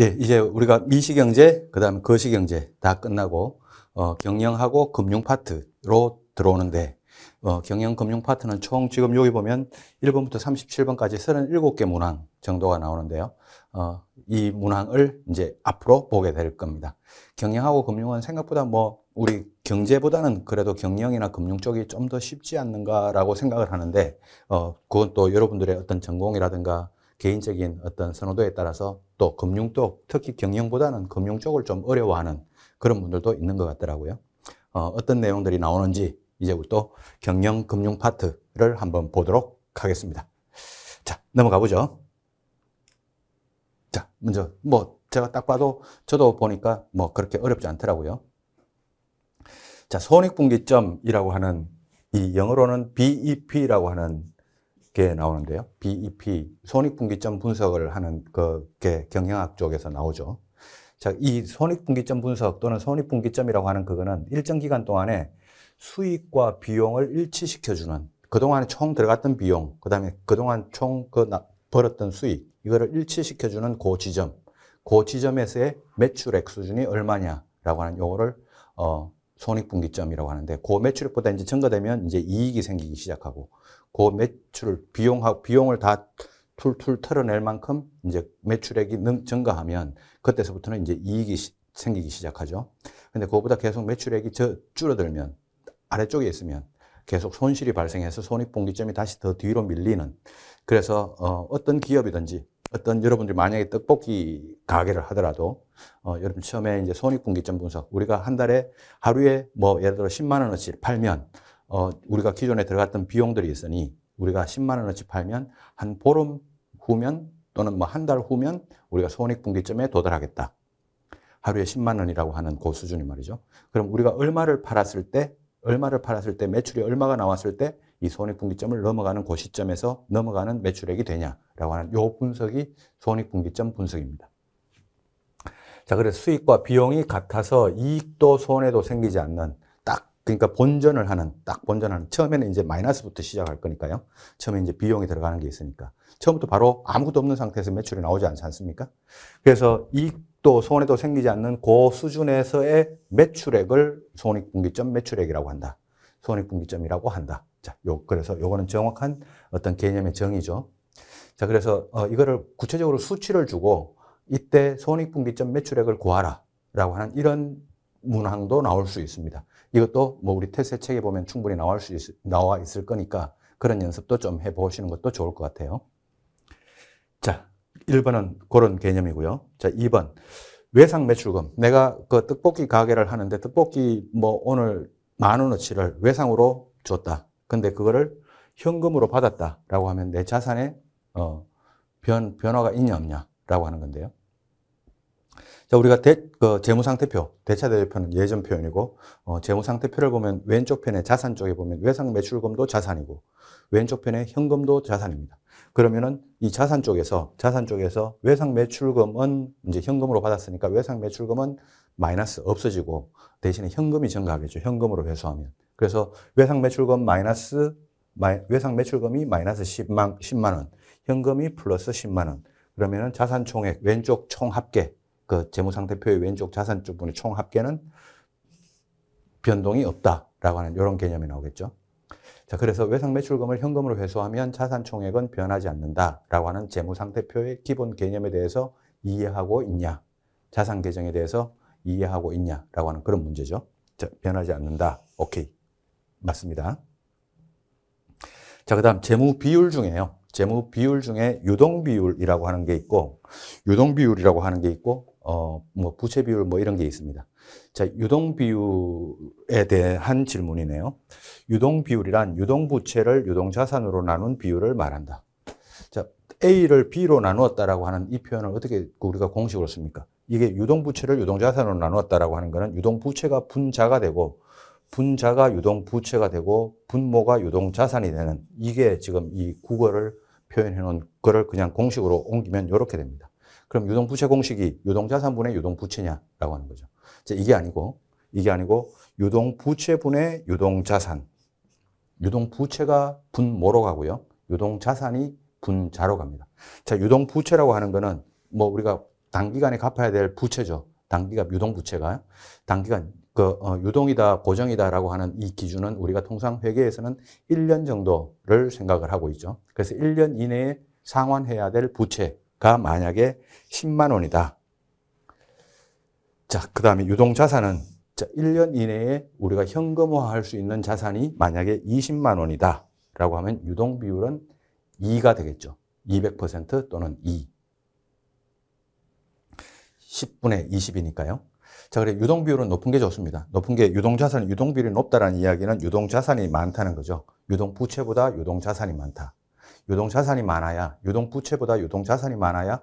예, 이제 우리가 미시경제, 그 다음에 거시경제 다 끝나고, 어, 경영하고 금융 파트로 들어오는데, 어, 경영 금융 파트는 총 지금 여기 보면 1번부터 37번까지 37개 문항 정도가 나오는데요. 어, 이 문항을 이제 앞으로 보게 될 겁니다. 경영하고 금융은 생각보다 뭐 우리 경제보다는 그래도 경영이나 금융 쪽이 좀 더 쉽지 않는가라고 생각을 하는데, 어, 그건 또 여러분들의 어떤 전공이라든가 개인적인 어떤 선호도에 따라서 또 금융 쪽, 특히 경영보다는 금융 쪽을 좀 어려워하는 그런 분들도 있는 것 같더라고요. 어, 떤 내용들이 나오는지 이제 부터 경영 금융 파트를 한번 보도록 하겠습니다. 자, 넘어가 보죠. 자, 먼저 뭐 제가 딱 봐도 저도 보니까 뭐 그렇게 어렵지 않더라고요. 자, 손익분기점이라고 하는 이 영어로는 BEP라고 하는 게 나오는데요. BEP, 손익분기점 분석을 하는 그게 경영학 쪽에서 나오죠. 자, 이 손익분기점 분석 또는 손익분기점이라고 하는 그거는 일정 기간 동안에 수익과 비용을 일치시켜주는 그동안에 총 들어갔던 비용, 그다음에 그동안 총그 벌었던 수익 이거를 일치시켜주는 고그 지점, 고그 지점에서의 매출액 수준이 얼마냐라고 하는 용어를 어, 손익분기점이라고 하는데 그 매출액보다 이제 증가되면 이제 이익이 생기기 시작하고 그 매출을 비용하 비용을 다 툴툴 털어낼 만큼 이제 매출액이 능, 증가하면 그때서부터는 이제 이익이 시, 생기기 시작하죠. 근데 그거보다 계속 매출액이 저, 줄어들면 아래쪽에 있으면 계속 손실이 발생해서 손익분기점이 다시 더 뒤로 밀리는 그래서 어, 어떤 기업이든지 어떤 여러분들이 만약에 떡볶이 가게를 하더라도 어, 여러분 처음에 이제 손익분기점 분석 우리가 한 달에 하루에 뭐 예를 들어 10만 원어치 팔면 어, 우리가 기존에 들어갔던 비용들이 있으니 우리가 10만 원어치 팔면 한 보름 후면 또는 뭐 한 달 후면 우리가 손익분기점에 도달하겠다. 하루에 10만 원이라고 하는 고그 수준이 말이죠. 그럼 우리가 얼마를 팔았을 때 얼마를 팔았을 때 매출이 얼마가 나왔을 때이 손익분기점을 넘어가는 고시점에서 그 넘어가는 매출액이 되냐라고 하는 요 분석이 손익분기점 분석입니다. 자, 그래서 수익과 비용이 같아서 이익도 손해도 생기지 않는 딱 그러니까 본전을 하는 딱 본전하는 처음에는 이제 마이너스부터 시작할 거니까요. 처음에 이제 비용이 들어가는 게 있으니까 처음부터 바로 아무것도 없는 상태에서 매출이 나오지 않지 않습니까? 그래서 이익도 손해도 생기지 않는 고그 수준에서의 매출액을 손익분기점 매출액이라고 한다. 손익분기점이라고 한다. 자, 요, 그래서 요거는 정확한 어떤 개념의 정의죠. 자, 그래서 어, 이거를 구체적으로 수치를 주고 이때 손익분기점 매출액을 구하라 라고 하는 이런 문항도 나올 수 있습니다. 이것도 뭐 우리 태세 책에 보면 충분히 나올 수 있, 나와 있을 거니까 그런 연습도 좀 해보시는 것도 좋을 것 같아요. 자, 1번은 그런 개념이고요. 자, 2번. 외상 매출금. 내가 그 떡볶이 가게를 하는데 떡볶이 뭐 오늘 만 원어치를 외상으로 줬다. 근데 그거를 현금으로 받았다라고 하면 내 자산에 어, 변, 변화가 있냐 없냐라고 하는 건데요. 자, 우리가 대, 그 재무상태표, 대차대조표는 예전 표현이고, 어, 재무상태표를 보면 왼쪽 편에 자산 쪽에 보면 외상 매출금도 자산이고, 왼쪽 편에 현금도 자산입니다. 그러면은 이 자산 쪽에서 자산 쪽에서 외상 매출금은 이제 현금으로 받았으니까 외상 매출금은 마이너스 없어지고 대신에 현금이 증가하겠죠. 현금으로 회수하면. 그래서 외상 매출금 마이너스 마이, 외상 매출금이 마이너스 10만 10만 원. 현금이 플러스 10만 원. 그러면은 자산 총액 왼쪽 총 합계 그 재무상태표의 왼쪽 자산 쪽분의 총 합계는 변동이 없다라고 하는 이런 개념이 나오겠죠. 자, 그래서 외상 매출금을 현금으로 회수하면 자산 총액은 변하지 않는다라고 하는 재무 상태표의 기본 개념에 대해서 이해하고 있냐? 자산 계정에 대해서 이해하고 있냐라고 하는 그런 문제죠. 자, 변하지 않는다. 오케이. 맞습니다. 자, 그다음 재무 비율 중에요. 재무 비율 중에 유동 비율이라고 하는 게 있고 유동 비율이라고 하는 게 있고 어 뭐 부채 비율 뭐 이런 게 있습니다. 자, 유동 비율 에 대한 질문이네요. 유동 비율이란 유동 부채를 유동 자산으로 나눈 비율을 말한다. 자, A를 B로 나누었다라고 하는 이 표현을 어떻게 우리가 공식으로 씁니까? 이게 유동 부채를 유동 자산으로 나누었다라고 하는 것은 유동 부채가 분자가 되고 분자가 유동 부채가 되고 분모가 유동 자산이 되는 이게 지금 이 국어를 표현해 놓은 거를 그냥 공식으로 옮기면 이렇게 됩니다. 그럼 유동 부채 공식이 유동 자산분의 유동 부채냐라고 하는 거죠. 이제 이게 아니고 이게 아니고 유동 부채분의 유동 자산. 유동 부채가 분모로 가고요. 유동 자산이 분자로 갑니다. 자, 유동 부채라고 하는 거는 뭐 우리가 단기간에 갚아야 될 부채죠. 단기간 유동 부채가 단기간 그 어, 유동이다 고정이다라고 하는 이 기준은 우리가 통상 회계에서는 1년 정도를 생각을 하고 있죠. 그래서 1년 이내에 상환해야 될 부채가 만약에 10만 원이다. 자, 그다음에 유동 자산은 자, 1년 이내에 우리가 현금화할 수 있는 자산이 만약에 20만 원이다 라고 하면 유동 비율은 2가 되겠죠. 200% 또는 2. 10분의 20이니까요. 자, 그래 유동 비율은 높은 게 좋습니다. 높은 게 유동 자산 유동 비율이 높다라는 이야기는 유동 자산이 많다는 거죠. 유동 부채보다 유동 자산이 많다. 유동 자산이 많아야 유동 부채보다 유동 자산이 많아야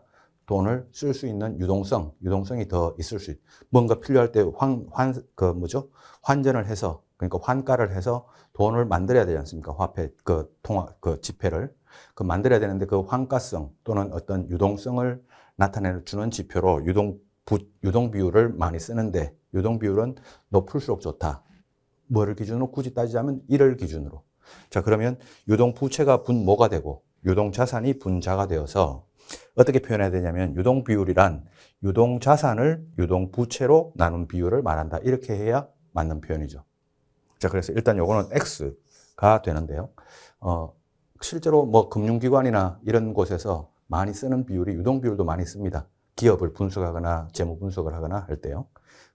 돈을 쓸 수 있는 유동성, 유동성이 더 있을 수 있. 뭔가 필요할 때 환, 환, 그 뭐죠? 환전을 해서, 그러니까 환가를 해서 돈을 만들어야 되지 않습니까? 화폐, 그 통화, 그 지폐를. 그 만들어야 되는데 그 환가성 또는 어떤 유동성을 나타내주는 지표로 유동, 부, 유동 비율을 많이 쓰는데 유동 비율은 높을수록 좋다. 뭐를 기준으로 굳이 따지자면 이를 기준으로. 자, 그러면 유동 부채가 분모가 되고 유동 자산이 분자가 되어서 어떻게 표현해야 되냐면 유동 비율이란 유동 자산을 유동 부채로 나눈 비율을 말한다. 이렇게 해야 맞는 표현이죠. 자, 그래서 일단 요거는 X가 되는데요. 어, 실제로 뭐 금융기관이나 이런 곳에서 많이 쓰는 비율이 유동 비율도 많이 씁니다. 기업을 분석하거나 재무 분석을 하거나 할 때요.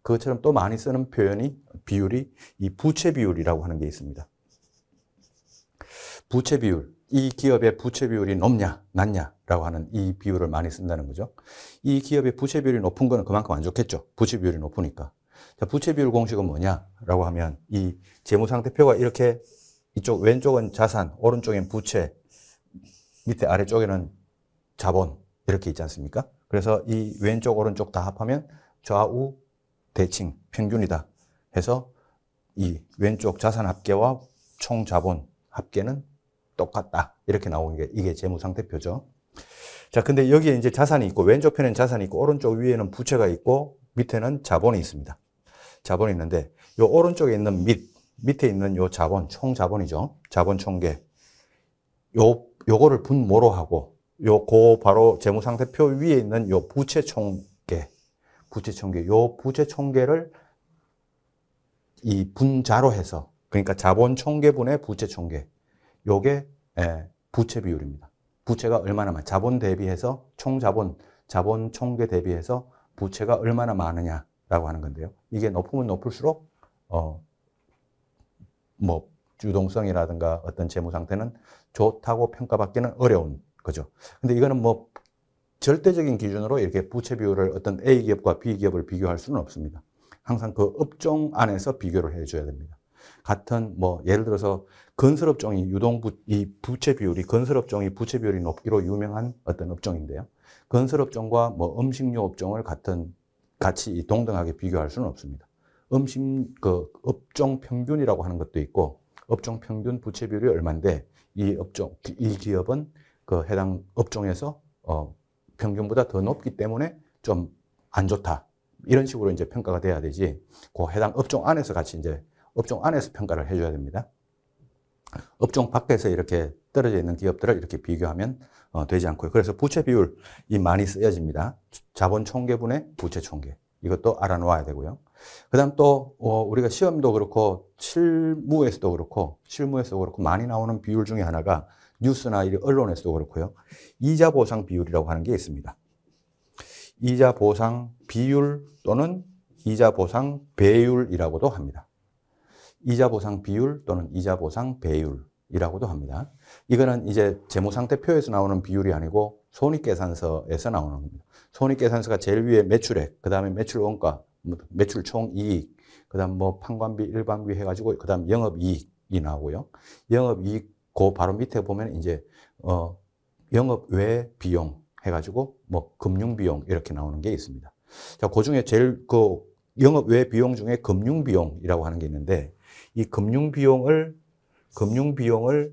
그것처럼 또 많이 쓰는 표현이 비율이 이 부채 비율이라고 하는 게 있습니다. 부채 비율. 이 기업의 부채 비율이 높냐, 낮냐라고 하는 이 비율을 많이 쓴다는 거죠. 이 기업의 부채 비율이 높은 거는 그만큼 안 좋겠죠. 부채 비율이 높으니까. 자, 부채 비율 공식은 뭐냐라고 하면 이 재무 상태표가 이렇게 이쪽 왼쪽은 자산, 오른쪽엔 부채, 밑에 아래쪽에는 자본 이렇게 있지 않습니까? 그래서 이 왼쪽 오른쪽 다 합하면 좌우 대칭 평균이다 해서 이 왼쪽 자산 합계와 총 자본 합계는 똑같다. 이렇게 나오는 게 이게 재무상태표죠. 자, 근데 여기에 이제 자산이 있고 왼쪽편엔 자산이 있고 오른쪽 위에는 부채가 있고 밑에는 자본이 있습니다. 자본이 있는데 요 오른쪽에 있는 밑 밑에 있는 요 자본 총 자본이죠. 자본 총계 요 요거를 분모로 하고 요 고 바로 재무상태표 위에 있는 요 부채 총계 부채 총계 요 부채 총계를 이 분자로 해서 그러니까 자본 총계분의 부채 총계 요게 예, 부채 비율입니다. 부채가 얼마나 많, 자본 대비해서 총 자본, 자본 총계 대비해서 부채가 얼마나 많으냐라고 하는 건데요. 이게 높으면 높을수록 어뭐유동성이라든가 어떤 재무 상태는 좋다고 평가받기는 어려운 거죠. 근데 이거는 뭐 절대적인 기준으로 이렇게 부채 비율을 어떤 A 기업과 B 기업을 비교할 수는 없습니다. 항상 그 업종 안에서 비교를 해줘야 됩니다. 같은 뭐 예를 들어서 건설업종이 유동부, 이 부채 비율이, 건설업종이 부채 비율이 높기로 유명한 어떤 업종인데요. 건설업종과 뭐 음식료 업종을 같은, 같이 동등하게 비교할 수는 없습니다. 음식, 그, 업종 평균이라고 하는 것도 있고, 업종 평균 부채 비율이 얼만데, 이 업종, 이 기업은 그 해당 업종에서, 어, 평균보다 더 높기 때문에 좀 안 좋다. 이런 식으로 이제 평가가 돼야 되지, 그 해당 업종 안에서 같이 이제, 업종 안에서 평가를 해줘야 됩니다. 업종 밖에서 이렇게 떨어져 있는 기업들을 이렇게 비교하면 어, 되지 않고요. 그래서 부채 비율이 많이 쓰여집니다. 자본 총계분의 부채 총계. 이것도 알아놓아야 되고요. 그 다음 또, 어, 우리가 시험도 그렇고, 실무에서도 그렇고, 실무에서도 그렇고, 많이 나오는 비율 중에 하나가 뉴스나 언론에서도 그렇고요. 이자 보상 비율이라고 하는 게 있습니다. 이자 보상 비율 또는 이자 보상 배율이라고도 합니다. 이자 보상 비율 또는 이자 보상 배율이라고도 합니다. 이거는 이제 재무 상태표에서 나오는 비율이 아니고 손익계산서에서 나오는 겁니다. 손익계산서가 제일 위에 매출액, 그다음에 매출 원가, 뭐 매출 총 이익, 그다음 뭐 판관비, 일반비 해 가지고 그다음 영업 이익이 나오고요. 영업 이익 고 바로 밑에 보면 이제 어 영업 외 비용 해 가지고 뭐 금융 비용 이렇게 나오는 게 있습니다. 자, 그 중에 제일 그 영업 외 비용 중에 금융 비용이라고 하는 게 있는데 이 금융 비용을 금융 비용을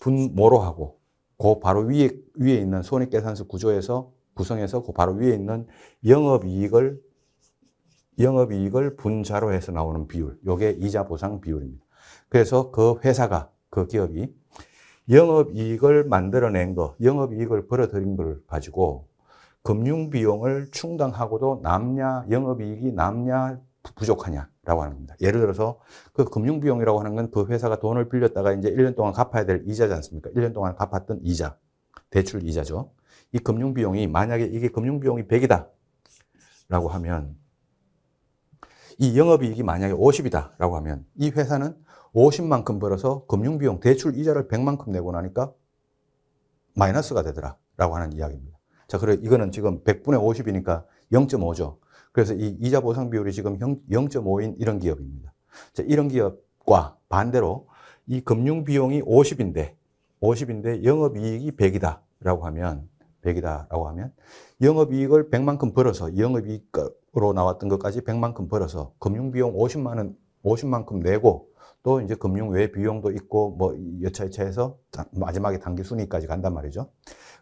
분모로 하고 그 바로 위에 위에 있는 손익계산서 구조에서 구성해서 그 바로 위에 있는 영업이익을 영업이익을 분자로 해서 나오는 비율, 요게 이자 보상 비율입니다. 그래서 그 회사가, 그 기업이 영업이익을 만들어낸 거, 영업이익을 벌어들인 걸 가지고 금융비용을 충당하고도 남냐, 영업이익이 남냐 부족하냐라고 하는 겁니다. 예를 들어서 그 금융 비용이라고 하는 건 그 회사가 돈을 빌렸다가 이제 1년 동안 갚아야 될 이자지 않습니까? 1년 동안 갚았던 이자. 대출 이자죠. 이 금융 비용이 만약에 이게 금융 비용이 100이다라고 하면 이 영업이익이 만약에 50이다라고 하면 이 회사는 50만큼 벌어서 금융 비용 대출 이자를 100만큼 내고 나니까 마이너스가 되더라라고 하는 이야기입니다. 자, 그리고 이거는 지금 100분의 50이니까 0.5죠. 그래서 이 이자 보상 비율이 지금 0.5인 이런 기업입니다. 자, 이런 기업과 반대로 이 금융 비용이 50인데 50인데 영업 이익이 100이다라고 하면 100이다라고 하면 영업 이익을 100만큼 벌어서 영업 이익으로 나왔던 것까지 100만큼 벌어서 금융 비용 50만 원 50만큼 내고 또 이제 금융 외 비용도 있고 뭐 여차여차해서 마지막에 단기 순이까지 간단 말이죠.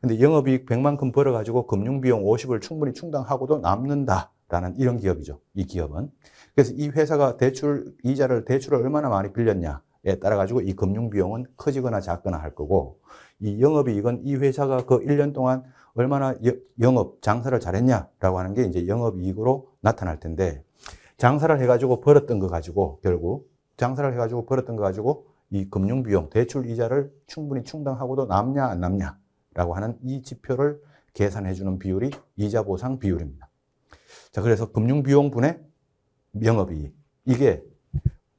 근데 영업이익 100만큼 벌어가지고 금융 비용 50을 충분히 충당하고도 남는다. 라는 이런 기업이죠. 이 기업은. 그래서 이 회사가 대출, 이자를 대출을 얼마나 많이 빌렸냐에 따라 가지고 이 금융 비용은 커지거나 작거나 할 거고 이 영업이익은 이 회사가 그 1년 동안 얼마나 영업, 장사를 잘했냐라고 하는 게 이제 영업이익으로 나타날 텐데 장사를 해가지고 벌었던 거 가지고 결국 장사를 해가지고 벌었던 거 가지고 이 금융 비용, 대출 이자를 충분히 충당하고도 남냐 안 남냐라고 하는 이 지표를 계산해주는 비율이 이자 보상 비율입니다. 자, 그래서 금융비용분의 영업이익. 이게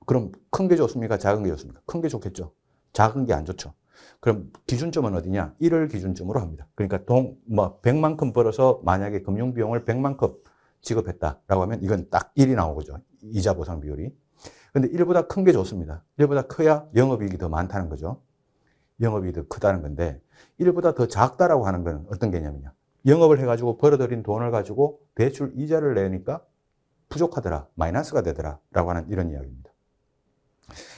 그럼 큰 게 좋습니까? 작은 게 좋습니까? 큰 게 좋겠죠. 작은 게 안 좋죠. 그럼 기준점은 어디냐? 1을 기준점으로 합니다. 그러니까 동, 뭐, 100만큼 벌어서 만약에 금융비용을 100만큼 지급했다라고 하면 이건 딱 1이 나오죠. 이자 보상 비율이. 근데 1보다 큰 게 좋습니다. 1보다 커야 영업이익이 더 많다는 거죠. 영업이익이 더 크다는 건데, 1보다 더 작다라고 하는 건 어떤 개념이냐? 영업을 해가지고 벌어들인 돈을 가지고 대출 이자를 내니까 부족하더라, 마이너스가 되더라 라고 하는 이런 이야기입니다.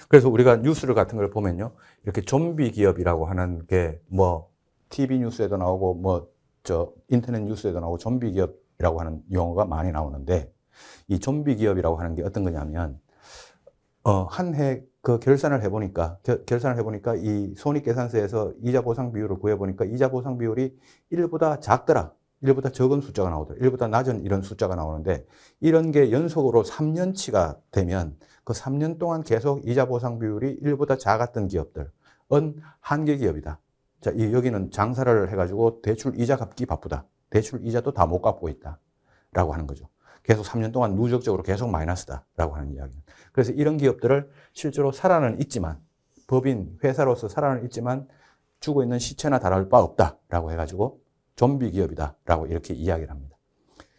그래서 우리가 뉴스를 같은 걸 보면요. 이렇게 좀비 기업이라고 하는 게 뭐 TV 뉴스에도 나오고 뭐 저 인터넷 뉴스에도 나오고 좀비 기업이라고 하는 용어가 많이 나오는데 이 좀비 기업이라고 하는 게 어떤 거냐면 어, 한 해 그 결산을 해보니까 겨, 결산을 해보니까 이 손익계산서에서 이자 보상 비율을 구해보니까 이자 보상 비율이 1보다 작더라. 1보다 적은 숫자가 나오더라. 1보다 낮은 이런 숫자가 나오는데 이런 게 연속으로 3년치가 되면 그 3년 동안 계속 이자 보상 비율이 1보다 작았던 기업들은 한계 기업이다. 자, 이, 여기는 장사를 해가지고 대출 이자 갚기 바쁘다. 대출 이자도 다 못 갚고 있다. 라고 하는 거죠. 계속 3년 동안 누적적으로 계속 마이너스다라고 하는 이야기. 그래서 이런 기업들을 실제로 살아는 있지만 법인 회사로서 살아는 있지만 주고 있는 시체나 다를 바 없다라고 해가지고 좀비 기업이다라고 이렇게 이야기를 합니다.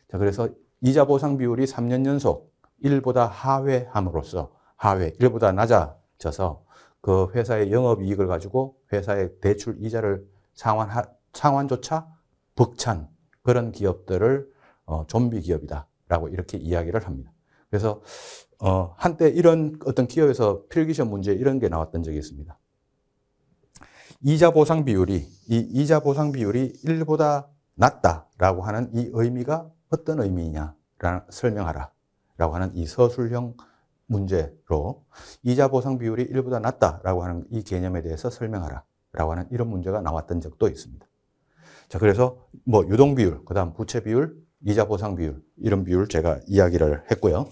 자 그래서 이자 보상 비율이 3년 연속 1보다 하회함으로써 하회 1보다 낮아져서 그 회사의 영업 이익을 가지고 회사의 대출 이자를 상환 하 상환조차 벅찬 그런 기업들을 어, 좀비 기업이다 라고 이렇게 이야기를 합니다. 그래서, 어, 한때 이런 어떤 기업에서 필기시험 문제 이런 게 나왔던 적이 있습니다. 이자 보상 비율이, 이 이자 보상 비율이 1보다 낮다라고 하는 이 의미가 어떤 의미냐, 라는 설명하라. 라고 하는 이 서술형 문제로 이자 보상 비율이 1보다 낮다라고 하는 이 개념에 대해서 설명하라. 라고 하는 이런 문제가 나왔던 적도 있습니다. 자, 그래서 뭐 유동 비율, 그 다음 부채 비율, 이자 보상 비율 이런 비율 제가 이야기를 했고요.